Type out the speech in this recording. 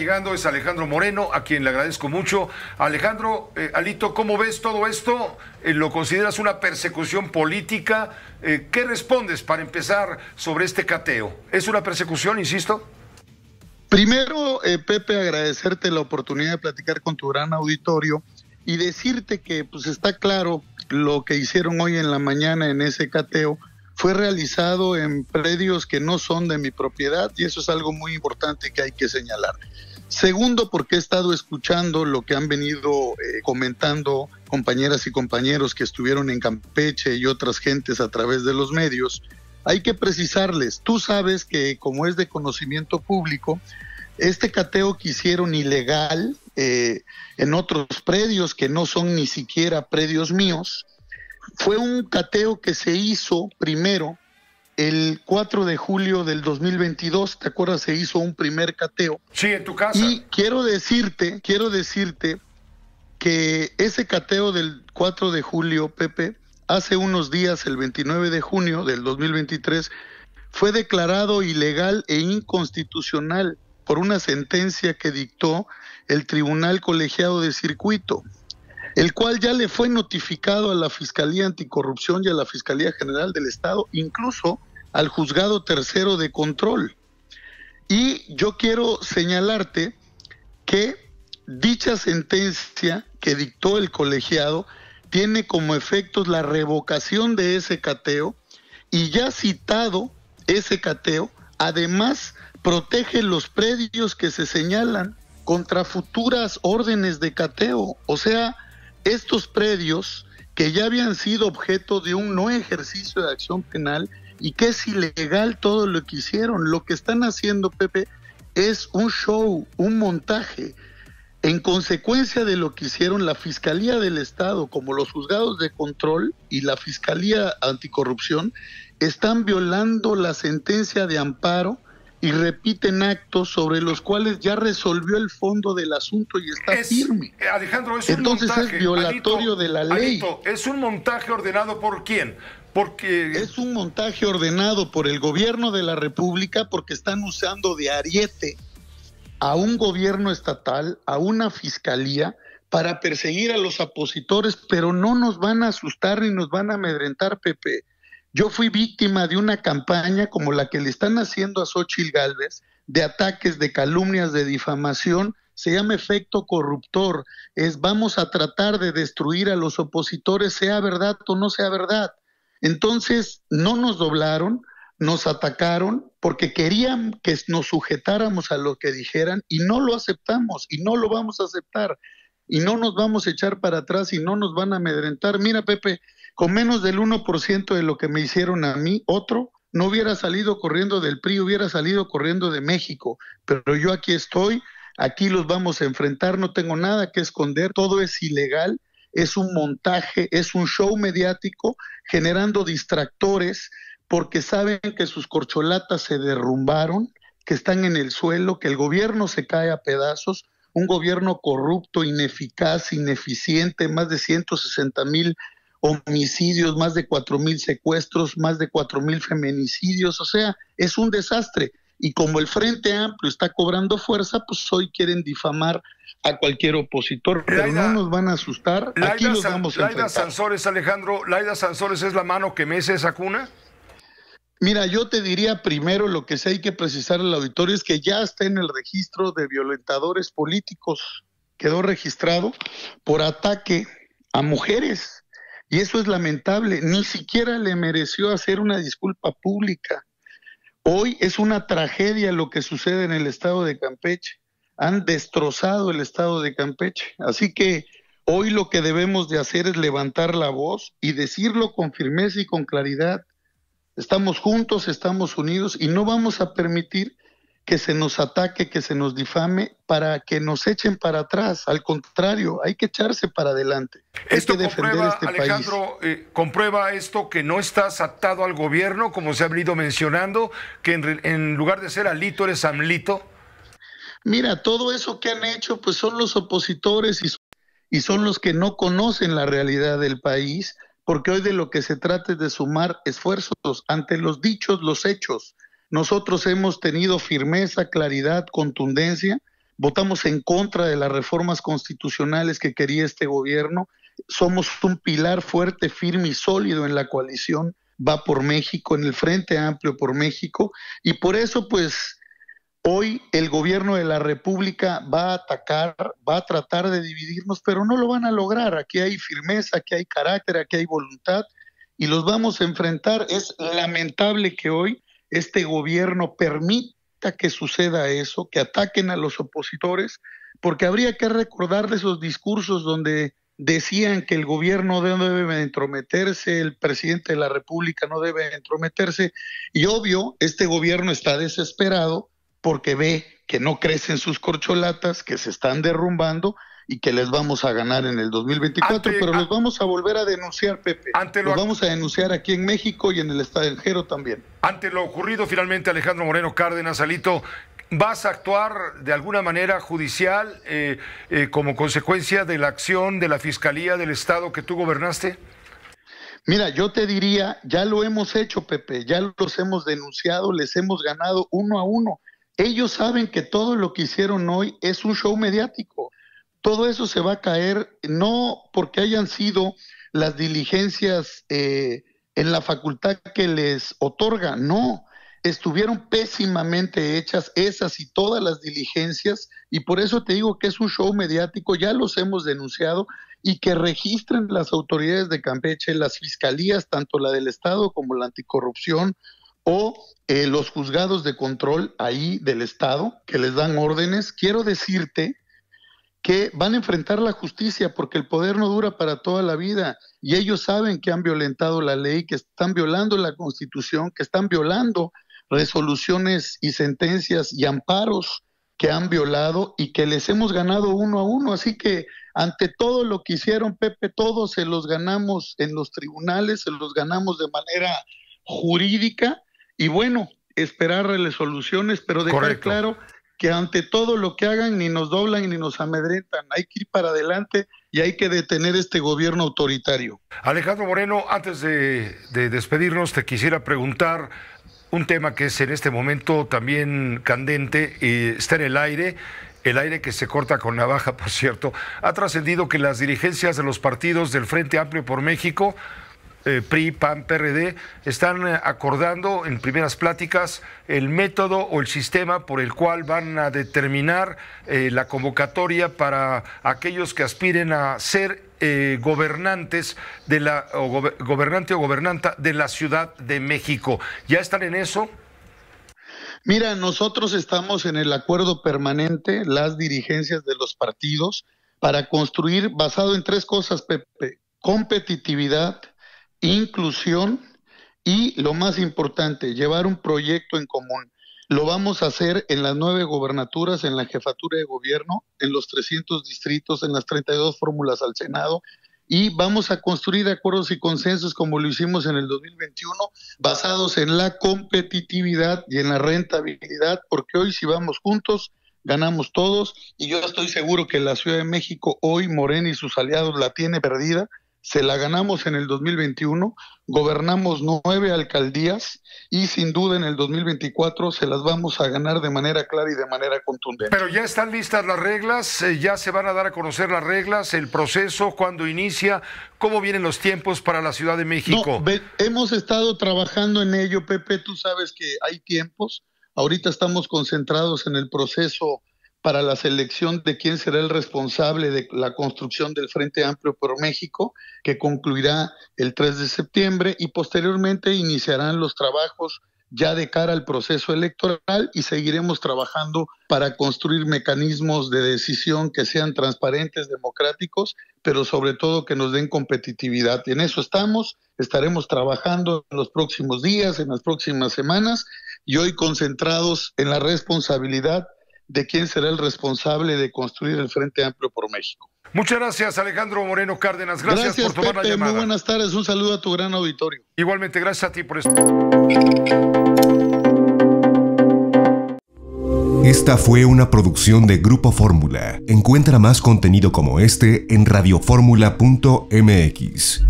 llegando es Alejandro Moreno, a quien le agradezco mucho. Alejandro, eh, Alito, ¿cómo ves todo esto? Eh, ¿Lo consideras una persecución política? Eh, ¿Qué respondes para empezar sobre este cateo? ¿Es una persecución, insisto? Primero, Pepe, agradecerte la oportunidad de platicar con tu gran auditorio y decirte que pues está claro lo que hicieron hoy en la mañana en ese cateo fue realizado en predios que no son de mi propiedad y eso es algo muy importante que hay que señalar. Segundo, porque he estado escuchando lo que han venido eh, comentando compañeras y compañeros que estuvieron en Campeche y otras gentes a través de los medios. Hay que precisarles, tú sabes que como es de conocimiento público, este cateo que hicieron ilegal eh, en otros predios que no son ni siquiera predios míos, fue un cateo que se hizo primero el 4 de julio del 2022, ¿te acuerdas? Se hizo un primer cateo. Sí, en tu casa. Y quiero decirte, quiero decirte que ese cateo del 4 de julio, Pepe, hace unos días, el 29 de junio del 2023, fue declarado ilegal e inconstitucional por una sentencia que dictó el Tribunal Colegiado de Circuito el cual ya le fue notificado a la Fiscalía Anticorrupción y a la Fiscalía General del Estado, incluso al juzgado tercero de control. Y yo quiero señalarte que dicha sentencia que dictó el colegiado tiene como efectos la revocación de ese cateo y ya citado ese cateo, además protege los predios que se señalan contra futuras órdenes de cateo. O sea, estos predios que ya habían sido objeto de un no ejercicio de acción penal y que es ilegal todo lo que hicieron. Lo que están haciendo, Pepe, es un show, un montaje. En consecuencia de lo que hicieron la Fiscalía del Estado, como los juzgados de control y la Fiscalía Anticorrupción, están violando la sentencia de amparo y repiten actos sobre los cuales ya resolvió el fondo del asunto y está firme. Alejandro, es Entonces un montaje, es violatorio de la ley. es un montaje ordenado por quién? Porque... Es un montaje ordenado por el gobierno de la República porque están usando de ariete a un gobierno estatal, a una fiscalía, para perseguir a los opositores, pero no nos van a asustar ni nos van a amedrentar, Pepe. Yo fui víctima de una campaña como la que le están haciendo a Xochitl Gálvez, de ataques, de calumnias, de difamación, se llama efecto corruptor, es vamos a tratar de destruir a los opositores, sea verdad o no sea verdad. Entonces, no nos doblaron, nos atacaron porque querían que nos sujetáramos a lo que dijeran y no lo aceptamos y no lo vamos a aceptar y no nos vamos a echar para atrás y no nos van a amedrentar. Mira, Pepe, con menos del 1% de lo que me hicieron a mí, otro no hubiera salido corriendo del PRI, hubiera salido corriendo de México, pero yo aquí estoy, aquí los vamos a enfrentar, no tengo nada que esconder, todo es ilegal es un montaje, es un show mediático generando distractores porque saben que sus corcholatas se derrumbaron, que están en el suelo, que el gobierno se cae a pedazos, un gobierno corrupto, ineficaz, ineficiente, más de 160 mil homicidios, más de 4 mil secuestros, más de 4 mil feminicidios, o sea, es un desastre. Y como el Frente Amplio está cobrando fuerza, pues hoy quieren difamar a cualquier opositor, pero no nos van a asustar. Laida, Aquí Alejandro, ¿Laida Sanzores es la mano que mece esa cuna? Mira, yo te diría primero lo que sí hay que precisar al auditorio es que ya está en el registro de violentadores políticos. Quedó registrado por ataque a mujeres. Y eso es lamentable. Ni siquiera le mereció hacer una disculpa pública. Hoy es una tragedia lo que sucede en el estado de Campeche. Han destrozado el estado de Campeche. Así que hoy lo que debemos de hacer es levantar la voz y decirlo con firmeza y con claridad. Estamos juntos, estamos unidos y no vamos a permitir que se nos ataque, que se nos difame, para que nos echen para atrás. Al contrario, hay que echarse para adelante. Esto defender comprueba, este Alejandro, país. Eh, comprueba esto que no estás atado al gobierno, como se ha venido mencionando, que en, lugar de ser alito eres amlito. Mira, todo eso que han hecho, pues son los opositores y y son los que no conocen la realidad del país, porque hoy de lo que se trata es de sumar esfuerzos ante los dichos, los hechos nosotros hemos tenido firmeza, claridad, contundencia. Votamos en contra de las reformas constitucionales que quería este gobierno. Somos un pilar fuerte, firme y sólido en la coalición Va por México, en el Frente Amplio por México. Y por eso, pues, hoy el gobierno de la República va a atacar, va a tratar de dividirnos, pero no lo van a lograr. Aquí hay firmeza, aquí hay carácter, aquí hay voluntad y los vamos a enfrentar. Es lamentable que hoy este gobierno permita que suceda eso, que ataquen a los opositores, porque habría que recordar de esos discursos donde decían que el gobierno no debe entrometerse, el presidente de la República no debe entrometerse, y obvio, este gobierno está desesperado porque ve que no crecen sus corcholatas, que se están derrumbando y que les vamos a ganar en el 2024, pero los vamos a volver a denunciar, Pepe. Ante vamos a denunciar aquí en México y en el extranjero también. Ante lo ocurrido finalmente, Alejandro Moreno Cárdenas, Alito, ¿vas a actuar de alguna manera judicial eh, eh, como consecuencia de la acción de la Fiscalía del Estado que tú gobernaste? Mira, yo te diría, ya lo hemos hecho, Pepe, ya los hemos denunciado, les hemos ganado uno a uno. Ellos saben que todo lo que hicieron hoy es un show mediático todo eso se va a caer, no porque hayan sido las diligencias eh, en la facultad que les otorga, no, estuvieron pésimamente hechas esas y todas las diligencias y por eso te digo que es un show mediático, ya los hemos denunciado y que registren las autoridades de Campeche, las fiscalías, tanto la del Estado como la anticorrupción o eh, los juzgados de control ahí del Estado que les dan órdenes. Quiero decirte que van a enfrentar la justicia porque el poder no dura para toda la vida y ellos saben que han violentado la ley, que están violando la constitución, que están violando resoluciones y sentencias y amparos que han violado y que les hemos ganado uno a uno. Así que ante todo lo que hicieron, Pepe, todos se los ganamos en los tribunales, se los ganamos de manera jurídica y bueno, esperar resoluciones, pero dejar claro que ante todo lo que hagan ni nos doblan ni nos amedrentan. Hay que ir para adelante y hay que detener este gobierno autoritario. Alejandro Moreno, antes de, despedirnos, te quisiera preguntar un tema que es en este momento también candente y está en el aire. El aire que se corta con navaja, por cierto, ha trascendido que las dirigencias de los partidos del Frente Amplio por México eh, PRI, PAN, PRD, están eh, acordando en primeras pláticas el método o el sistema por el cual van a determinar eh, la convocatoria para aquellos que aspiren a ser gobernantes de la gobernante o gobernanta de la Ciudad de México. ¿Ya están en eso? Mira, nosotros estamos en el acuerdo permanente, las dirigencias de los partidos, para construir basado en tres cosas, Pepe, competitividad, inclusión y, lo más importante, llevar un proyecto en común. Lo vamos a hacer en las nueve gobernaturas, en la jefatura de gobierno, en los 300 distritos, en las 32 fórmulas al Senado, y vamos a construir acuerdos y consensos como lo hicimos en el 2021, basados en la competitividad y en la rentabilidad, porque hoy si vamos juntos, ganamos todos, y yo estoy seguro que la Ciudad de México hoy, Morena y sus aliados la tiene perdida, se la ganamos en el 2021, gobernamos nueve alcaldías y sin duda en el 2024 se las vamos a ganar de manera clara y de manera contundente. Pero ya están listas las reglas, eh, ya se van a dar a conocer las reglas, el proceso, cuándo inicia, cómo vienen los tiempos para la Ciudad de México. hemos estado trabajando en ello, Pepe, tú sabes que hay tiempos, ahorita estamos concentrados en el proceso para la selección de quién será el responsable de la construcción del Frente Amplio por México, que concluirá el 3 de septiembre y posteriormente iniciarán los trabajos ya de cara al proceso electoral y seguiremos trabajando para construir mecanismos de decisión que sean transparentes, democráticos, pero sobre todo que nos den competitividad. En eso estamos, estaremos trabajando en los próximos días, en las próximas semanas y hoy concentrados en la responsabilidad de quién será el responsable de construir el Frente Amplio por México. Muchas gracias, Alejandro Moreno Cárdenas. Gracias, por tomar la llamada. Muy buenas tardes, un saludo a tu gran auditorio. Igualmente, gracias a ti por esto. Esta fue una producción de Grupo Fórmula. Encuentra más contenido como este en radioformula.mx.